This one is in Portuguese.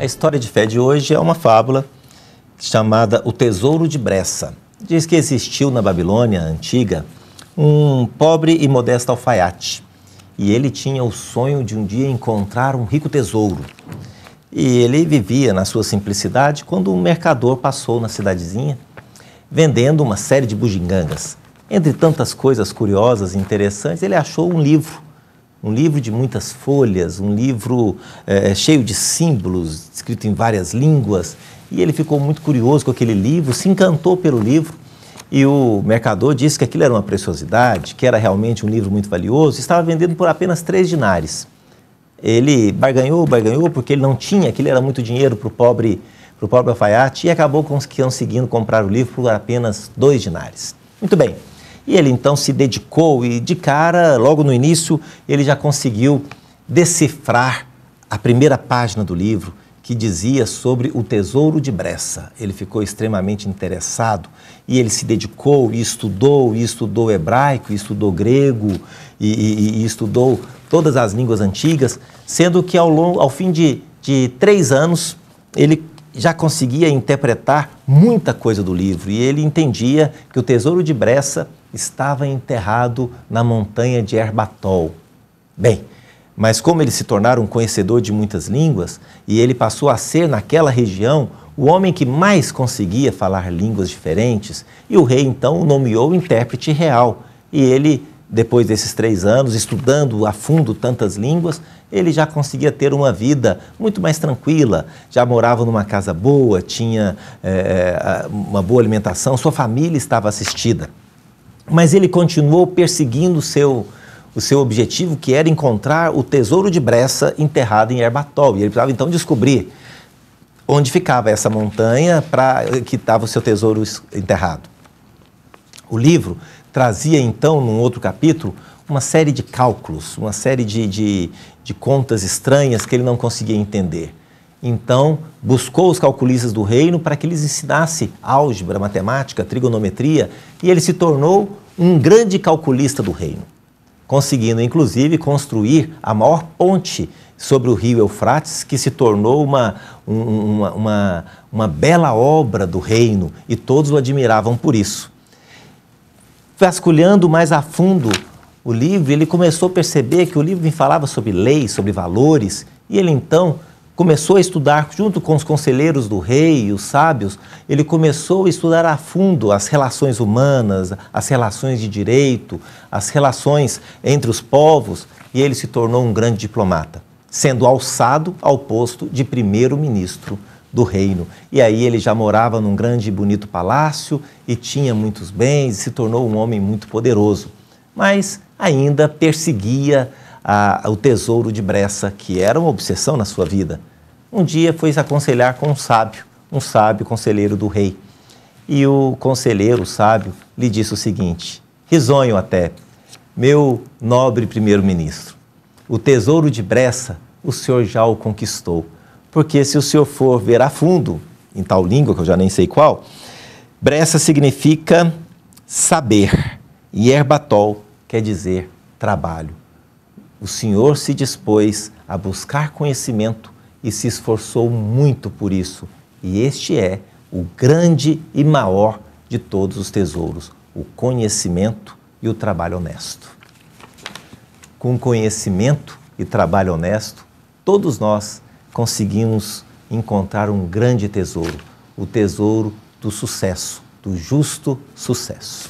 A história de fé de hoje é uma fábula chamada O Tesouro de Bressa. Diz que existiu na Babilônia antiga um pobre e modesto alfaiate. E ele tinha o sonho de um dia encontrar um rico tesouro. E ele vivia na sua simplicidade quando um mercador passou na cidadezinha vendendo uma série de bugigangas. Entre tantas coisas curiosas e interessantes, ele achou um livro um livro de muitas folhas, um livro é, é, cheio de símbolos, escrito em várias línguas. E ele ficou muito curioso com aquele livro, se encantou pelo livro. E o mercador disse que aquilo era uma preciosidade, que era realmente um livro muito valioso, e estava vendendo por apenas três dinares. Ele barganhou, barganhou, porque ele não tinha, aquilo era muito dinheiro para o pobre, pobre alfaiate, e acabou conseguindo comprar o livro por apenas dois dinares. Muito bem, e ele então se dedicou e de cara, logo no início, ele já conseguiu decifrar a primeira página do livro que dizia sobre o tesouro de Bressa. Ele ficou extremamente interessado e ele se dedicou e estudou, e estudou hebraico, e estudou grego e, e, e estudou todas as línguas antigas, sendo que ao, longo, ao fim de, de três anos ele já conseguia interpretar muita coisa do livro e ele entendia que o tesouro de Bressa estava enterrado na montanha de Herbatol. Bem, mas como ele se tornara um conhecedor de muitas línguas e ele passou a ser naquela região o homem que mais conseguia falar línguas diferentes, e o rei então o nomeou intérprete real e ele depois desses três anos, estudando a fundo tantas línguas, ele já conseguia ter uma vida muito mais tranquila. Já morava numa casa boa, tinha é, uma boa alimentação, sua família estava assistida. Mas ele continuou perseguindo seu, o seu objetivo, que era encontrar o tesouro de Bressa enterrado em Herbatol. E ele precisava então descobrir onde ficava essa montanha para que estava o seu tesouro enterrado. O livro trazia então, num outro capítulo, uma série de cálculos, uma série de, de, de contas estranhas que ele não conseguia entender. Então, buscou os calculistas do reino para que lhes ensinasse álgebra, matemática, trigonometria, e ele se tornou um grande calculista do reino, conseguindo inclusive construir a maior ponte sobre o rio Eufrates, que se tornou uma, um, uma, uma, uma bela obra do reino, e todos o admiravam por isso vasculhando mais a fundo o livro, ele começou a perceber que o livro falava sobre leis, sobre valores, e ele então começou a estudar, junto com os conselheiros do rei e os sábios, ele começou a estudar a fundo as relações humanas, as relações de direito, as relações entre os povos, e ele se tornou um grande diplomata, sendo alçado ao posto de primeiro-ministro do reino. E aí ele já morava num grande e bonito palácio e tinha muitos bens e se tornou um homem muito poderoso. Mas ainda perseguia a, o tesouro de Bressa, que era uma obsessão na sua vida. Um dia foi se aconselhar com um sábio, um sábio conselheiro do rei. E o conselheiro, o sábio, lhe disse o seguinte: risonho até, meu nobre primeiro-ministro, o tesouro de Bressa o senhor já o conquistou porque se o senhor for ver a fundo, em tal língua, que eu já nem sei qual, bressa significa saber e herbatol quer dizer trabalho. O senhor se dispôs a buscar conhecimento e se esforçou muito por isso. E este é o grande e maior de todos os tesouros: o conhecimento e o trabalho honesto. Com conhecimento e trabalho honesto, todos nós conseguimos encontrar um grande tesouro, o tesouro do sucesso, do justo sucesso.